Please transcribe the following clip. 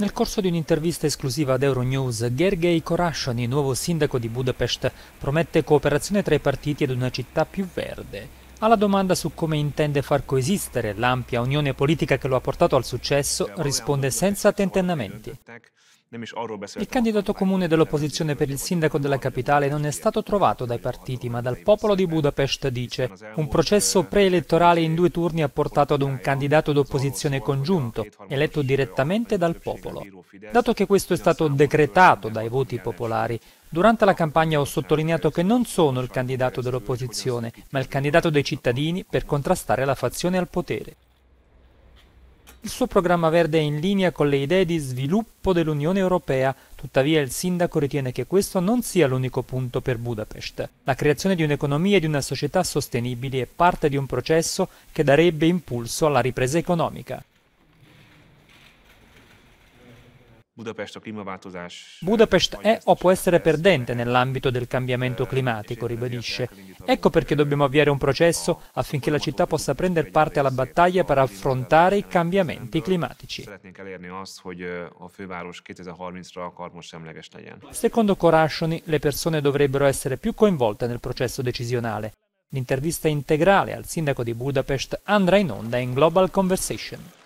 Nel corso di un'intervista esclusiva ad Euronews, Gergely Korashani, nuovo sindaco di Budapest, promette cooperazione tra i partiti ed una città più verde. Alla domanda su come intende far coesistere l'ampia unione politica che lo ha portato al successo, risponde senza tentennamenti. Il candidato comune dell'opposizione per il sindaco della capitale non è stato trovato dai partiti, ma dal popolo di Budapest, dice. Un processo preelettorale in due turni ha portato ad un candidato d'opposizione congiunto, eletto direttamente dal popolo. Dato che questo è stato decretato dai voti popolari, Durante la campagna ho sottolineato che non sono il candidato dell'opposizione, ma il candidato dei cittadini per contrastare la fazione al potere. Il suo programma verde è in linea con le idee di sviluppo dell'Unione Europea, tuttavia il sindaco ritiene che questo non sia l'unico punto per Budapest. La creazione di un'economia e di una società sostenibili è parte di un processo che darebbe impulso alla ripresa economica. Budapest è o può essere perdente nell'ambito del cambiamento ehm, climatico, ribadisce. Ecco perché dobbiamo avviare un processo affinché la città possa prendere parte alla battaglia per affrontare i cambiamenti climatici. Eh, Secondo Korashoni, le persone dovrebbero essere più coinvolte nel processo decisionale. L'intervista integrale al sindaco di Budapest andrà in onda in Global Conversation.